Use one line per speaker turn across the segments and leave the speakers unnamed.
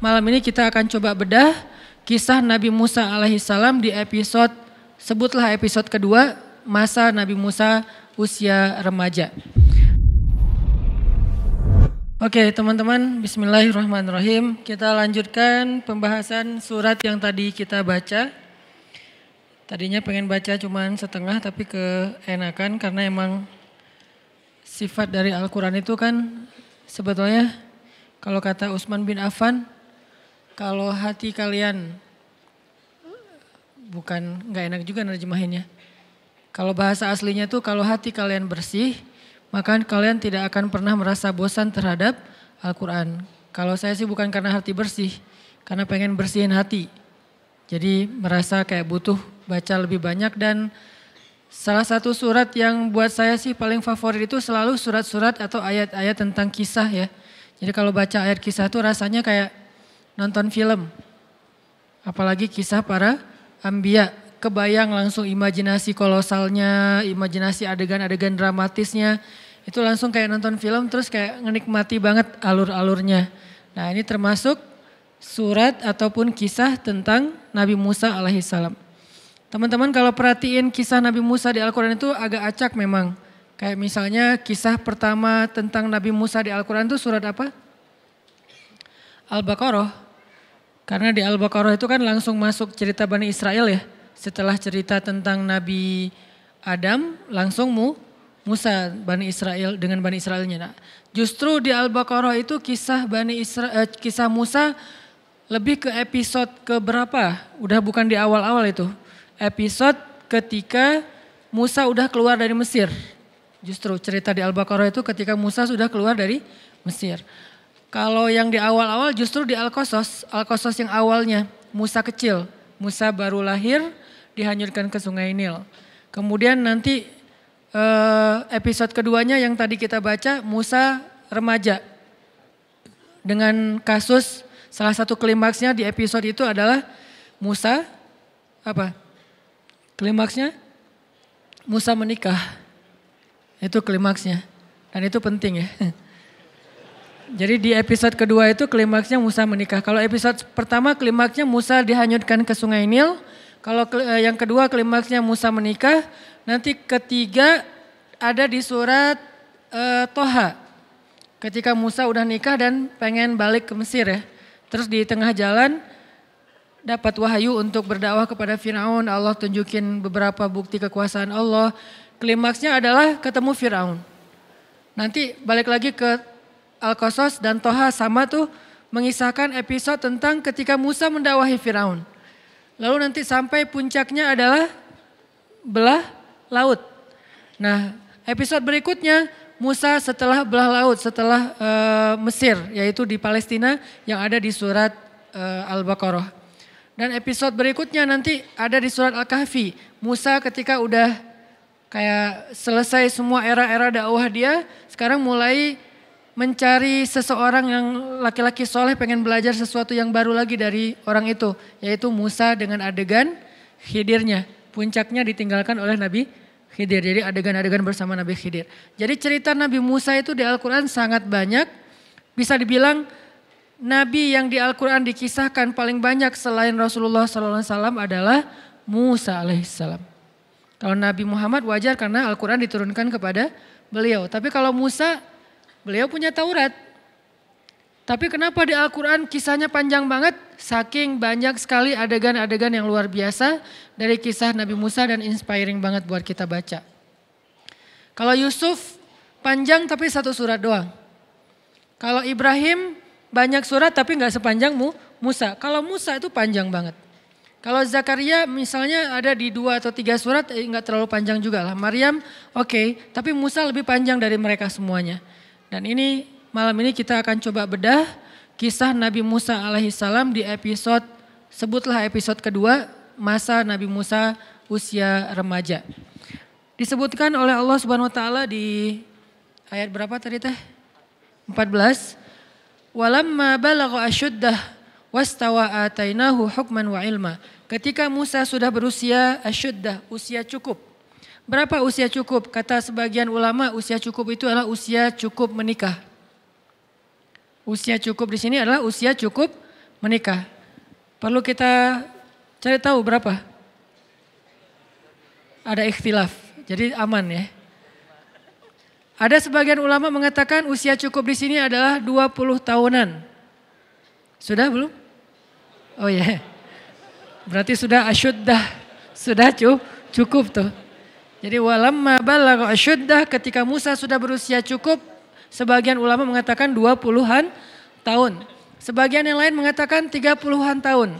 Malam ini kita akan coba bedah kisah Nabi Musa alaihissalam di episode, sebutlah episode kedua, masa Nabi Musa usia remaja. Oke teman-teman, bismillahirrahmanirrahim. Kita lanjutkan pembahasan surat yang tadi kita baca. Tadinya pengen baca cuman setengah tapi keenakan karena emang sifat dari Al-Quran itu kan sebetulnya kalau kata Usman bin Affan, kalau hati kalian, bukan nggak enak juga nerjemahinnya. Kalau bahasa aslinya tuh kalau hati kalian bersih, maka kalian tidak akan pernah merasa bosan terhadap Al-Quran. Kalau saya sih bukan karena hati bersih, karena pengen bersihin hati. Jadi merasa kayak butuh baca lebih banyak dan salah satu surat yang buat saya sih paling favorit itu selalu surat-surat atau ayat-ayat tentang kisah ya. Jadi kalau baca ayat kisah tuh rasanya kayak nonton film. Apalagi kisah para ambia, kebayang langsung imajinasi kolosalnya, imajinasi adegan-adegan dramatisnya. Itu langsung kayak nonton film terus kayak menikmati banget alur-alurnya. Nah ini termasuk surat ataupun kisah tentang Nabi Musa alaihissalam. Teman-teman kalau perhatiin kisah Nabi Musa di Al-Quran itu agak acak memang. Kayak misalnya kisah pertama tentang Nabi Musa di Al-Quran itu surat apa? Al-Baqarah. Karena di Al-Baqarah itu kan langsung masuk cerita Bani Israel ya. Setelah cerita tentang Nabi Adam, langsung mu Musa Bani Israel dengan Bani Israelnya. Nah, justru di Al-Baqarah itu kisah Bani Israel, eh, kisah Musa lebih ke episode ke berapa? Udah bukan di awal-awal itu. Episode ketika Musa udah keluar dari Mesir. Justru cerita di Al-Baqarah itu ketika Musa sudah keluar dari Mesir. Kalau yang di awal-awal justru di Alkosos, Alkosos yang awalnya Musa kecil, Musa baru lahir dihanyutkan ke Sungai Nil. Kemudian nanti eh, episode keduanya yang tadi kita baca Musa remaja dengan kasus salah satu klimaksnya di episode itu adalah Musa apa? Klimaksnya Musa menikah. Itu klimaksnya. Dan itu penting ya. Jadi di episode kedua itu klimaksnya Musa menikah. Kalau episode pertama klimaksnya Musa dihanyutkan ke Sungai Nil. Kalau eh, yang kedua klimaksnya Musa menikah. Nanti ketiga ada di surat uh, Toha. Ketika Musa udah nikah dan pengen balik ke Mesir ya. Terus di tengah jalan dapat wahyu untuk berdakwah kepada Firaun. Allah tunjukin beberapa bukti kekuasaan Allah. Klimaksnya adalah ketemu Firaun. Nanti balik lagi ke Al-Qasas dan Toha sama tuh mengisahkan episode tentang ketika Musa mendakwahi Firaun. Lalu nanti sampai puncaknya adalah belah laut. Nah, episode berikutnya Musa setelah belah laut, setelah uh, Mesir, yaitu di Palestina yang ada di surat uh, Al-Baqarah. Dan episode berikutnya nanti ada di surat Al-Kahfi. Musa ketika udah kayak selesai semua era-era dakwah dia, sekarang mulai mencari seseorang yang laki-laki soleh pengen belajar sesuatu yang baru lagi dari orang itu. Yaitu Musa dengan adegan khidirnya. Puncaknya ditinggalkan oleh Nabi Khidir. Jadi adegan-adegan bersama Nabi Khidir. Jadi cerita Nabi Musa itu di Al-Quran sangat banyak. Bisa dibilang Nabi yang di Al-Quran dikisahkan paling banyak selain Rasulullah SAW adalah Musa alaihissalam. Kalau Nabi Muhammad wajar karena Al-Quran diturunkan kepada beliau. Tapi kalau Musa Beliau punya Taurat. Tapi kenapa di Al-Quran kisahnya panjang banget? Saking banyak sekali adegan-adegan yang luar biasa dari kisah Nabi Musa dan inspiring banget buat kita baca. Kalau Yusuf panjang tapi satu surat doang. Kalau Ibrahim banyak surat tapi nggak sepanjang mu, Musa. Kalau Musa itu panjang banget. Kalau Zakaria misalnya ada di dua atau tiga surat eh, nggak eh, terlalu panjang juga lah. Maryam oke, okay, tapi Musa lebih panjang dari mereka semuanya. Dan ini malam ini kita akan coba bedah kisah Nabi Musa alaihissalam di episode sebutlah episode kedua masa Nabi Musa usia remaja. Disebutkan oleh Allah Subhanahu wa taala di ayat berapa tadi teh? 14. Walamma balagha asyuddah wastawa atainahu hukman wa ilma. Ketika Musa sudah berusia asyuddah, usia cukup. Berapa usia cukup? Kata sebagian ulama usia cukup itu adalah usia cukup menikah. Usia cukup di sini adalah usia cukup menikah. Perlu kita cari tahu berapa? Ada ikhtilaf, jadi aman ya. Ada sebagian ulama mengatakan usia cukup di sini adalah 20 tahunan. Sudah belum? Oh ya. Yeah. Berarti sudah asyuddah, sudah cukup tuh. Jadi walamma balagha asyuddah ketika Musa sudah berusia cukup, sebagian ulama mengatakan 20-an tahun. Sebagian yang lain mengatakan 30-an tahun.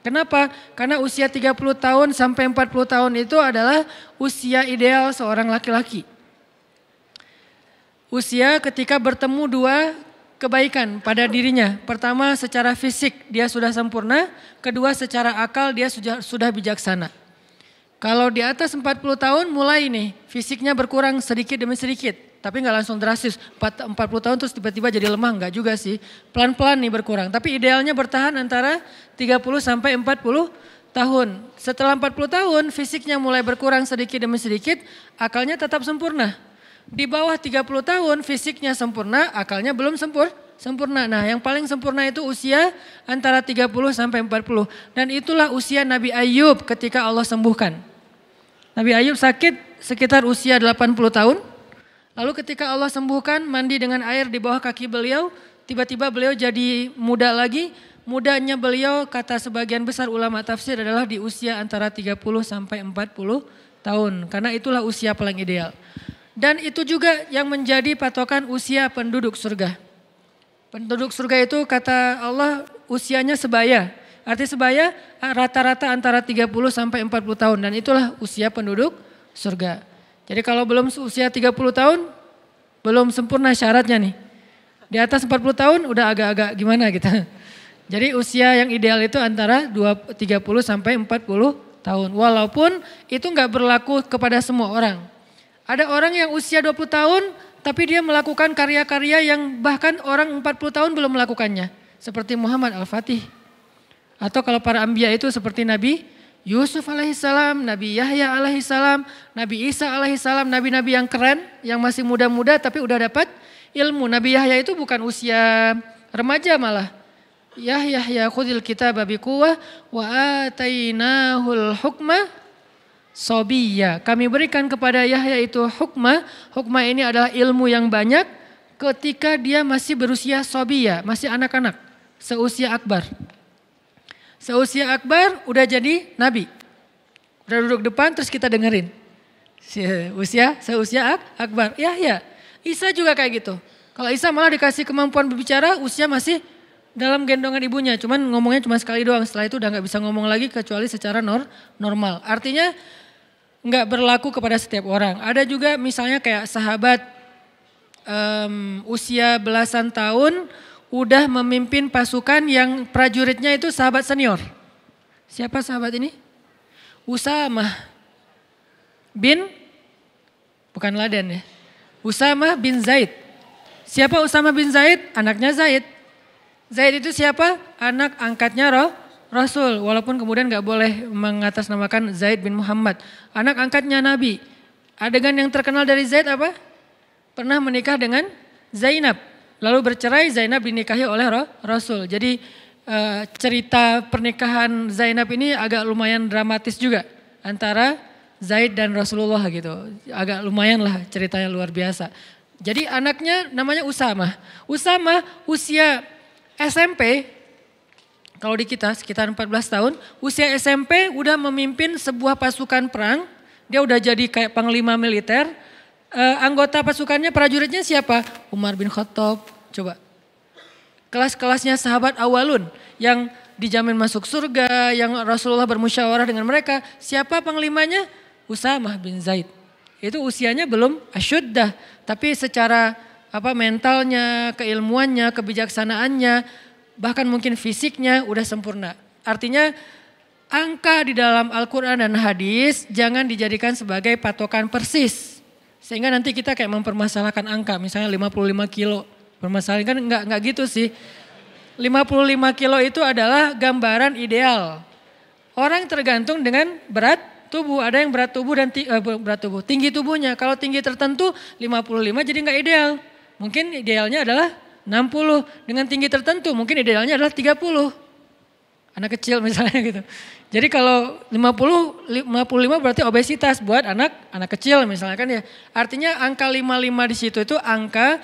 Kenapa? Karena usia 30 tahun sampai 40 tahun itu adalah usia ideal seorang laki-laki. Usia ketika bertemu dua kebaikan pada dirinya. Pertama secara fisik dia sudah sempurna, kedua secara akal dia sudah sudah bijaksana. Kalau di atas 40 tahun mulai nih fisiknya berkurang sedikit demi sedikit. Tapi nggak langsung drastis. 40 tahun terus tiba-tiba jadi lemah nggak juga sih. Pelan-pelan nih berkurang. Tapi idealnya bertahan antara 30 sampai 40 tahun. Setelah 40 tahun fisiknya mulai berkurang sedikit demi sedikit, akalnya tetap sempurna. Di bawah 30 tahun fisiknya sempurna, akalnya belum sempurna sempurna. Nah, yang paling sempurna itu usia antara 30 sampai 40 dan itulah usia Nabi Ayub ketika Allah sembuhkan. Nabi Ayub sakit sekitar usia 80 tahun. Lalu ketika Allah sembuhkan mandi dengan air di bawah kaki beliau, tiba-tiba beliau jadi muda lagi. Mudanya beliau kata sebagian besar ulama tafsir adalah di usia antara 30 sampai 40 tahun. Karena itulah usia paling ideal. Dan itu juga yang menjadi patokan usia penduduk surga. Penduduk surga itu kata Allah usianya sebaya. Arti sebaya rata-rata antara 30 sampai 40 tahun dan itulah usia penduduk surga. Jadi kalau belum usia 30 tahun belum sempurna syaratnya nih. Di atas 40 tahun udah agak-agak gimana gitu. Jadi usia yang ideal itu antara tiga 30 sampai 40 tahun. Walaupun itu nggak berlaku kepada semua orang. Ada orang yang usia 20 tahun tapi dia melakukan karya-karya yang bahkan orang 40 tahun belum melakukannya. Seperti Muhammad Al-Fatih atau kalau para ambia itu seperti Nabi Yusuf alaihissalam, Nabi Yahya alaihissalam, Nabi Isa alaihissalam, nabi-nabi yang keren, yang masih muda-muda tapi udah dapat ilmu. Nabi Yahya itu bukan usia remaja malah. Yahya Yahya khudil babi biquwah wa atainahul hukma sobiya. Kami berikan kepada Yahya itu hukma. Hukma ini adalah ilmu yang banyak ketika dia masih berusia sobiya, masih anak-anak, seusia akbar. Seusia Akbar udah jadi nabi. Udah duduk depan terus kita dengerin. Usia, seusia Ak, Akbar. Ya, ya. Isa juga kayak gitu. Kalau Isa malah dikasih kemampuan berbicara, usia masih dalam gendongan ibunya. Cuman ngomongnya cuma sekali doang. Setelah itu udah nggak bisa ngomong lagi kecuali secara nor normal. Artinya nggak berlaku kepada setiap orang. Ada juga misalnya kayak sahabat um, usia belasan tahun udah memimpin pasukan yang prajuritnya itu sahabat senior. Siapa sahabat ini? Usama bin bukan Laden ya. Usama bin Zaid. Siapa Usama bin Zaid? Anaknya Zaid. Zaid itu siapa? Anak angkatnya roh, Rasul. Walaupun kemudian gak boleh mengatasnamakan Zaid bin Muhammad. Anak angkatnya Nabi. Adegan yang terkenal dari Zaid apa? Pernah menikah dengan Zainab. Lalu bercerai Zainab dinikahi oleh Rasul. Jadi eh, cerita pernikahan Zainab ini agak lumayan dramatis juga antara Zaid dan Rasulullah gitu. Agak lumayan lah ceritanya luar biasa. Jadi anaknya namanya Usama. Usama usia SMP kalau di kita sekitar 14 tahun, usia SMP udah memimpin sebuah pasukan perang, dia udah jadi kayak panglima militer, uh, anggota pasukannya prajuritnya siapa? Umar bin Khattab. Coba. Kelas-kelasnya sahabat awalun yang dijamin masuk surga, yang Rasulullah bermusyawarah dengan mereka. Siapa panglimanya? Usamah bin Zaid. Itu usianya belum asyuddah, tapi secara apa mentalnya, keilmuannya, kebijaksanaannya, bahkan mungkin fisiknya udah sempurna. Artinya angka di dalam Al-Quran dan hadis jangan dijadikan sebagai patokan persis sehingga nanti kita kayak mempermasalahkan angka, misalnya 55 kilo. Permasalahan kan enggak, enggak gitu sih. 55 kilo itu adalah gambaran ideal. Orang tergantung dengan berat tubuh, ada yang berat tubuh dan eh, berat tubuh, tinggi tubuhnya. Kalau tinggi tertentu 55 jadi enggak ideal. Mungkin idealnya adalah 60, dengan tinggi tertentu mungkin idealnya adalah 30 anak kecil misalnya gitu. Jadi kalau 50 55 berarti obesitas buat anak anak kecil misalnya kan ya. Artinya angka 55 di situ itu angka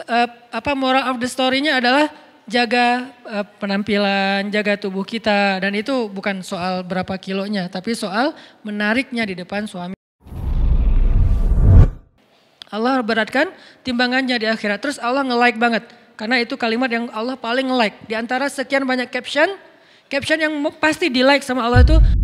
eh, apa moral of the story-nya adalah jaga eh, penampilan, jaga tubuh kita dan itu bukan soal berapa kilonya tapi soal menariknya di depan suami. Allah beratkan timbangannya di akhirat. Terus Allah nge-like banget. Karena itu kalimat yang Allah paling nge-like. Di antara sekian banyak caption, Caption yang pasti di like sama Allah itu